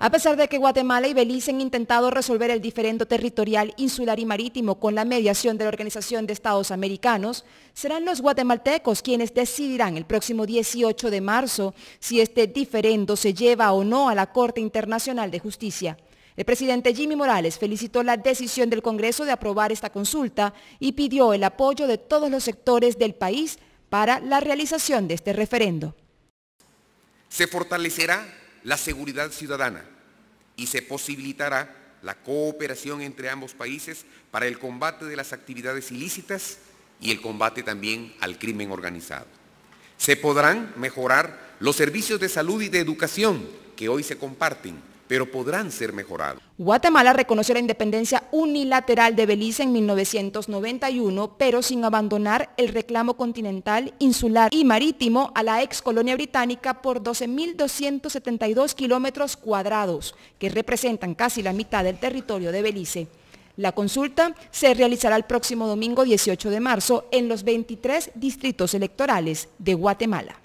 A pesar de que Guatemala y Belice han intentado resolver el diferendo territorial, insular y marítimo con la mediación de la Organización de Estados Americanos, serán los guatemaltecos quienes decidirán el próximo 18 de marzo si este diferendo se lleva o no a la Corte Internacional de Justicia. El presidente Jimmy Morales felicitó la decisión del Congreso de aprobar esta consulta y pidió el apoyo de todos los sectores del país para la realización de este referendo. Se fortalecerá la seguridad ciudadana y se posibilitará la cooperación entre ambos países para el combate de las actividades ilícitas y el combate también al crimen organizado. Se podrán mejorar los servicios de salud y de educación que hoy se comparten pero podrán ser mejorados. Guatemala reconoció la independencia unilateral de Belice en 1991, pero sin abandonar el reclamo continental, insular y marítimo a la ex colonia británica por 12.272 kilómetros cuadrados, que representan casi la mitad del territorio de Belice. La consulta se realizará el próximo domingo 18 de marzo en los 23 distritos electorales de Guatemala.